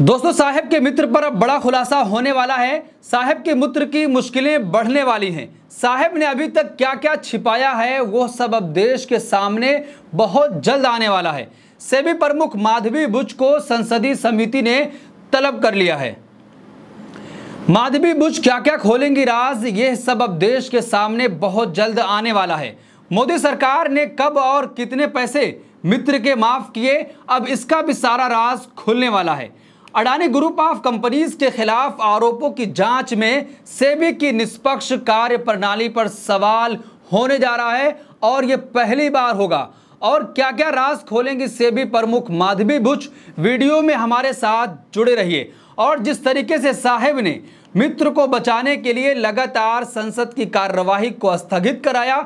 दोस्तों साहब के मित्र पर अब बड़ा खुलासा होने वाला है साहब के मित्र की मुश्किलें बढ़ने वाली हैं साहब ने अभी तक क्या क्या छिपाया है वो सब अब देश के सामने बहुत जल्द आने वाला है सेबी प्रमुख माधवी बुच को संसदीय समिति ने तलब कर लिया है माधवी बुच क्या क्या खोलेंगी राज ये सब अब देश के सामने बहुत जल्द आने वाला है मोदी सरकार ने कब और कितने पैसे मित्र के माफ किए अब इसका भी सारा राज खुलने वाला है अडानी ग्रुप ऑफ कंपनीज के खिलाफ आरोपों की जांच में सेबी की निष्पक्ष कार्य प्रणाली पर सवाल होने जा रहा है और ये पहली बार होगा और क्या क्या राज खोलेंगी सेबी प्रमुख माधवी भुज वीडियो में हमारे साथ जुड़े रहिए और जिस तरीके से साहेब ने मित्र को बचाने के लिए लगातार संसद की कार्यवाही को स्थगित कराया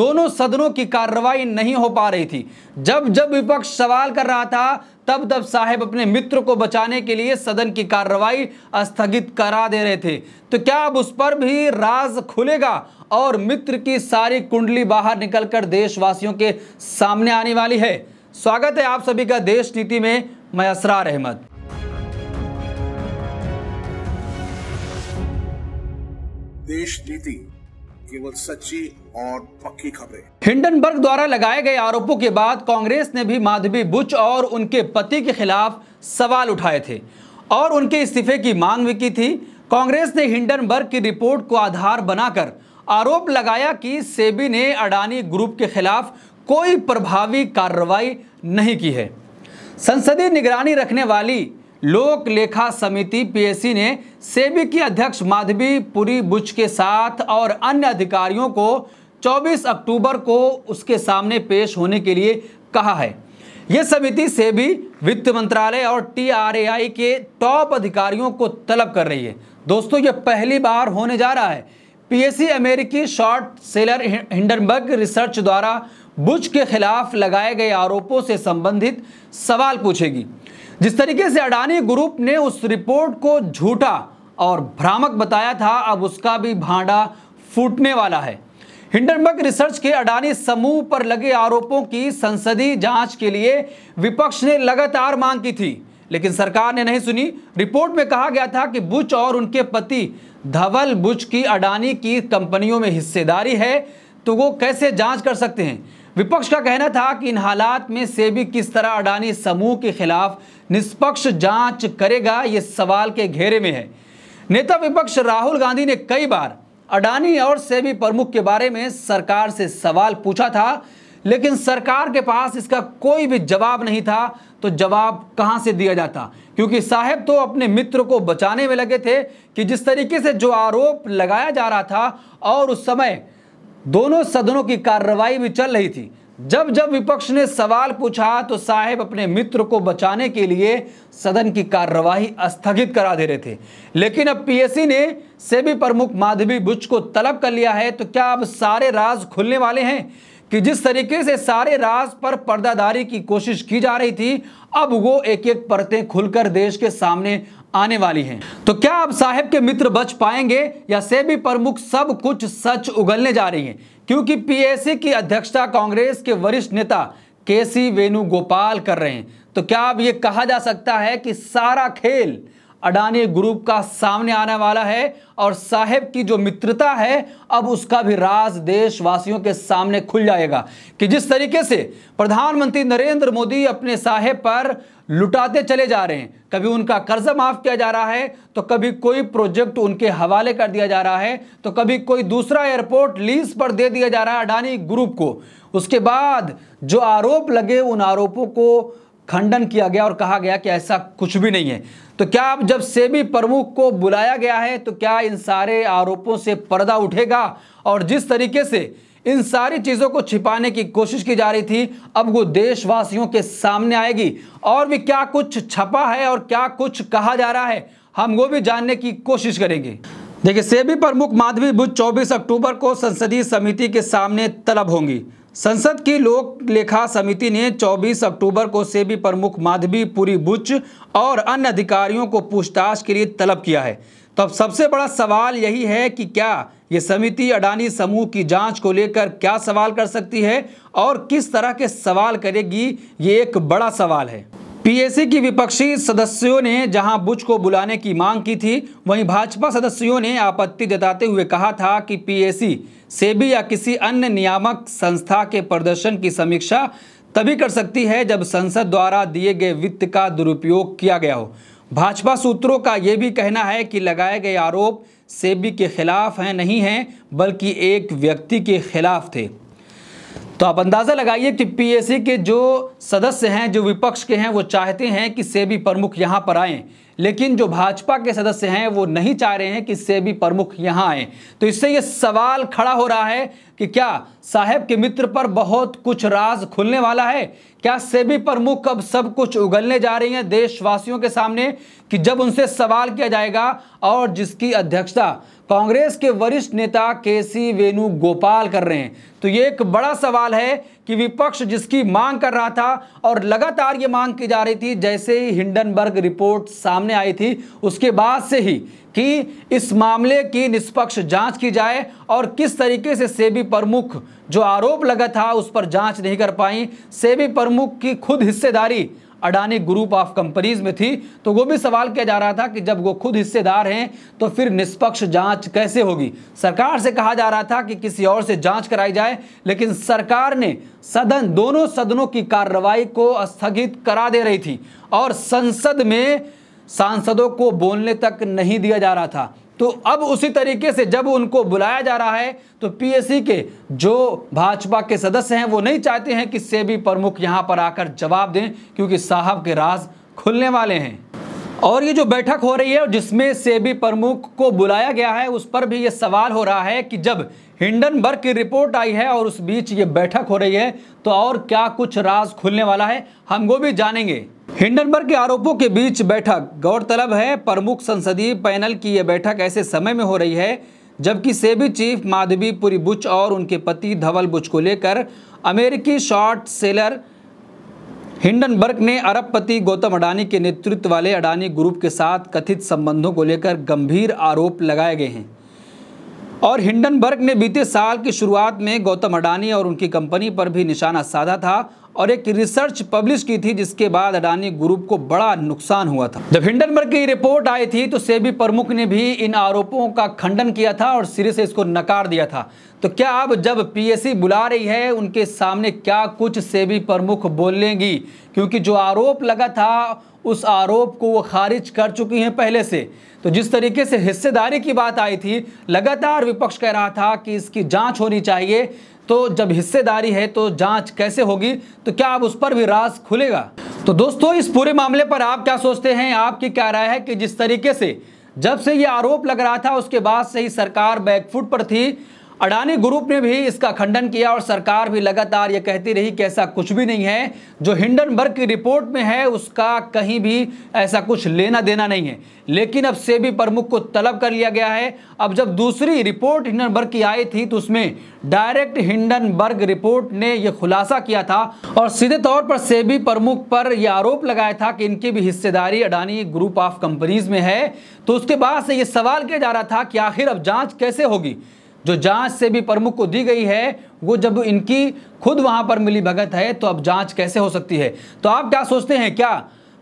दोनों सदनों की कार्रवाई नहीं हो पा रही थी जब जब विपक्ष सवाल कर रहा था तब तब साहेब अपने मित्र को बचाने के लिए सदन की कार्रवाई स्थगित करा दे रहे थे तो क्या अब उस पर भी राज खुलेगा और मित्र की सारी कुंडली बाहर निकलकर देशवासियों के सामने आने वाली है स्वागत है आप सभी का देश नीति में मैं असरार अहमद देश नीति केवल सच्ची और पक्की खबरें हिंडनबर्ग द्वारा लगाए गए आरोपों के बाद कांग्रेस ने भी माधवी बुच और उनके पति के खिलाफ सवाल उठाए थे और उनके इस्तीफे की मांग भी की थी कांग्रेस ने हिंडनबर्ग की रिपोर्ट को आधार बनाकर आरोप लगाया कि सेबी ने अडानी ग्रुप के खिलाफ कोई प्रभावी कार्रवाई नहीं की है संसदीय निगरानी रखने वाली लोक लेखा समिति पीएससी ने सेबी की अध्यक्ष माधवी पुरी बुच के साथ और अन्य अधिकारियों को 24 अक्टूबर को उसके सामने पेश होने के लिए कहा है ये समिति सेबी वित्त मंत्रालय और टीआरएआई के टॉप अधिकारियों को तलब कर रही है दोस्तों ये पहली बार होने जा रहा है पीएससी अमेरिकी शॉर्ट सेलर हिंडनबर्ग रिसर्च द्वारा बुच के खिलाफ लगाए गए आरोपों से संबंधित सवाल पूछेगी जिस तरीके से अडानी ग्रुप ने उस रिपोर्ट को झूठा और भ्रामक बताया था अब उसका भी भांडा फूटने वाला है हिंडनबर्ग रिसर्च के अडानी समूह पर लगे आरोपों की संसदीय जांच के लिए विपक्ष ने लगातार मांग की थी लेकिन सरकार ने नहीं सुनी रिपोर्ट में कहा गया था कि बुच और उनके पति धवल बुच की अडानी की कंपनियों में हिस्सेदारी है तो वो कैसे जांच कर सकते हैं विपक्ष का कहना था कि इन हालात में सेबी किस तरह अडानी समूह के खिलाफ निष्पक्ष जांच करेगा ये सवाल के घेरे में है नेता विपक्ष राहुल गांधी ने कई बार अडानी और सेबी प्रमुख के बारे में सरकार से सवाल पूछा था लेकिन सरकार के पास इसका कोई भी जवाब नहीं था तो जवाब कहां से दिया जाता क्योंकि साहब तो अपने मित्र को बचाने में लगे थे कि जिस तरीके से जो आरोप लगाया जा रहा था और उस समय दोनों सदनों की कार्रवाई भी चल रही थी जब जब विपक्ष ने सवाल पूछा तो साहेब अपने मित्र को बचाने के लिए सदन की कार्यवाही स्थगित करा दे रहे थे लेकिन अब पीएसी ने सेबी प्रमुख माधवी बुच को तलब कर लिया है तो क्या अब सारे राज खुलने वाले हैं कि जिस तरीके से सारे राज पर पर्दादारी की कोशिश की जा रही थी अब वो एक एक परतें खुलकर देश के सामने आने वाली हैं तो क्या अब साहेब के मित्र बच पाएंगे या सेबी प्रमुख सब कुछ सच उगलने जा रही हैं क्योंकि पीएसी की अध्यक्षता कांग्रेस के वरिष्ठ नेता के सी वेणुगोपाल कर रहे हैं तो क्या अब यह कहा जा सकता है कि सारा खेल अडानी ग्रुप का सामने आने वाला है और साहेब की जो मित्रता है अब उसका भी राज देशवासियों के सामने खुल जाएगा कि जिस तरीके से प्रधानमंत्री नरेंद्र मोदी अपने साहेब पर लुटाते चले जा रहे हैं कभी उनका कर्जा माफ़ किया जा रहा है तो कभी कोई प्रोजेक्ट उनके हवाले कर दिया जा रहा है तो कभी कोई दूसरा एयरपोर्ट लीज पर दे दिया जा रहा है अडानी ग्रुप को उसके बाद जो आरोप लगे उन आरोपों को खंडन किया गया और कहा गया कि ऐसा कुछ भी नहीं है तो क्या अब जब सेबी प्रमुख को बुलाया गया है तो क्या इन सारे आरोपों से पर्दा उठेगा और जिस तरीके से इन सारी चीज़ों को छिपाने की कोशिश की जा रही थी अब वो देशवासियों के सामने आएगी और भी क्या कुछ छपा है और क्या कुछ कहा जा रहा है हम वो भी जानने की कोशिश करेंगे देखिए सेबी प्रमुख माधवी बुद्ध 24 अक्टूबर को संसदीय समिति के सामने तलब होंगी संसद की लोक लेखा समिति ने 24 अक्टूबर को सेबी प्रमुख माधवी पुरी बुच और अन्य अधिकारियों को पूछताछ के लिए तलब किया है तो अब सबसे बड़ा सवाल यही है कि क्या ये समिति अडानी समूह की जांच को लेकर क्या सवाल कर सकती है और किस तरह के सवाल करेगी ये एक बड़ा सवाल है पीएसी की विपक्षी सदस्यों ने जहां बुच को बुलाने की मांग की थी वहीं भाजपा सदस्यों ने आपत्ति जताते हुए कहा था कि पीएसी सेबी या किसी अन्य नियामक संस्था के प्रदर्शन की समीक्षा तभी कर सकती है जब संसद द्वारा दिए गए वित्त का दुरुपयोग किया गया हो भाजपा सूत्रों का ये भी कहना है कि लगाए गए आरोप सेबी के खिलाफ हैं नहीं हैं बल्कि एक व्यक्ति के खिलाफ थे तो आप अंदाज़ा लगाइए कि पीएसी के जो सदस्य हैं जो विपक्ष के हैं वो चाहते हैं कि सेबी प्रमुख यहाँ पर आएँ लेकिन जो भाजपा के सदस्य हैं वो नहीं चाह रहे हैं कि इससे भी प्रमुख यहां आए तो इससे ये सवाल खड़ा हो रहा है कि क्या साहेब के मित्र पर बहुत कुछ राज खुलने वाला है क्या सेबी प्रमुख अब सब कुछ उगलने जा रही हैं देशवासियों के सामने कि जब उनसे सवाल किया जाएगा और जिसकी अध्यक्षता कांग्रेस के वरिष्ठ नेता के सी वेणुगोपाल कर रहे हैं तो ये एक बड़ा सवाल है कि विपक्ष जिसकी मांग कर रहा था और लगातार ये मांग की जा रही थी जैसे ही हिंडनबर्ग रिपोर्ट सामने सामने आई थी उसके बाद से ही कि इस मामले की निष्पक्ष जांच की जाए और किस तरीके से सेबी प्रमुख जो आरोप लगा था उस पर जांच नहीं कर पाई सेबी प्रमुख की खुद हिस्सेदारी अडानी ग्रुप ऑफ कंपनीज में थी तो वो भी सवाल किया जा रहा था कि जब वो खुद हिस्सेदार हैं तो फिर निष्पक्ष जांच कैसे होगी सरकार से कहा जा रहा था कि किसी और से जांच कराई जाए लेकिन सरकार ने सदन दोनों सदनों की कार्रवाई को स्थगित करा दे रही थी और संसद में सांसदों को बोलने तक नहीं दिया जा रहा था तो अब उसी तरीके से जब उनको बुलाया जा रहा है तो पीएसी के जो भाजपा के सदस्य हैं वो नहीं चाहते हैं कि सेबी प्रमुख यहाँ पर आकर जवाब दें क्योंकि साहब के राज खुलने वाले हैं और ये जो बैठक हो रही है जिसमें सेबी प्रमुख को बुलाया गया है उस पर भी ये सवाल हो रहा है कि जब हिंडनबर्ग की रिपोर्ट आई है और उस बीच ये बैठक हो रही है तो और क्या कुछ राज खुलने वाला है हम वो भी जानेंगे हिंडनबर्ग के आरोपों के बीच बैठक गौरतलब है प्रमुख संसदीय पैनल की यह बैठक ऐसे समय में हो रही है जबकि सेबी चीफ पुरी बुच और उनके पति धवल बुच को लेकर अमेरिकी शॉर्ट सेलर हिंडनबर्ग ने अरबपति गौतम अडानी के नेतृत्व वाले अडानी ग्रुप के साथ कथित संबंधों को लेकर गंभीर आरोप लगाए गए हैं और हिंडनबर्ग ने बीते साल की शुरुआत में गौतम अडानी और उनकी कंपनी पर भी निशाना साधा था और एक रिसर्च पब्लिश की थी जिसके बाद अडानी ग्रुप को बड़ा नुकसान हुआ था जब हिंडनबर्ग की रिपोर्ट आई थी तो सेबी प्रमुख ने भी इन आरोपों का खंडन किया था और सिरे से इसको नकार दिया था तो क्या अब जब पीएससी बुला रही है उनके सामने क्या कुछ सेबी प्रमुख बोलेंगी क्योंकि जो आरोप लगा था उस आरोप को वो खारिज कर चुकी हैं पहले से तो जिस तरीके से हिस्सेदारी की बात आई थी लगातार विपक्ष कह रहा था कि इसकी जांच होनी चाहिए तो जब हिस्सेदारी है तो जांच कैसे होगी तो क्या अब उस पर भी राज खुलेगा तो दोस्तों इस पूरे मामले पर आप क्या सोचते हैं आपकी क्या राय है कि जिस तरीके से जब से ये आरोप लग रहा था उसके बाद से ही सरकार बैकफुट पर थी अडानी ग्रुप ने भी इसका खंडन किया और सरकार भी लगातार ये कहती रही कि ऐसा कुछ भी नहीं है जो हिंडनबर्ग की रिपोर्ट में है उसका कहीं भी ऐसा कुछ लेना देना नहीं है लेकिन अब सेबी प्रमुख को तलब कर लिया गया है अब जब दूसरी रिपोर्ट हिंडनबर्ग की आई थी तो उसमें डायरेक्ट हिंडनबर्ग रिपोर्ट ने यह खुलासा किया था और सीधे तौर पर सेबी प्रमुख पर यह आरोप लगाया था कि इनकी भी हिस्सेदारी अडानी ग्रुप ऑफ कंपनीज में है तो उसके बाद से ये सवाल किया जा रहा था कि आखिर अब जांच कैसे होगी जो जांच से भी प्रमुख को दी गई है वो जब इनकी खुद वहां पर मिली भगत है तो अब जांच कैसे हो सकती है तो आप क्या सोचते हैं क्या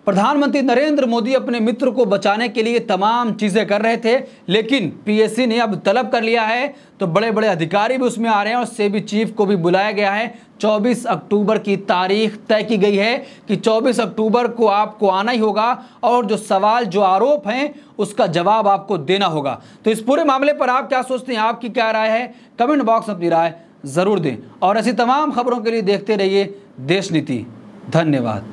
प्रधानमंत्री नरेंद्र मोदी अपने मित्र को बचाने के लिए तमाम चीज़ें कर रहे थे लेकिन पीएससी ने अब तलब कर लिया है तो बड़े बड़े अधिकारी भी उसमें आ रहे हैं और सेबी चीफ को भी बुलाया गया है 24 अक्टूबर की तारीख तय की गई है कि 24 अक्टूबर को आपको आना ही होगा और जो सवाल जो आरोप हैं उसका जवाब आपको देना होगा तो इस पूरे मामले पर आप क्या सोचते हैं आपकी क्या राय है कमेंट बॉक्स में अपनी राय ज़रूर दें और ऐसी तमाम खबरों के लिए देखते रहिए देश नीति धन्यवाद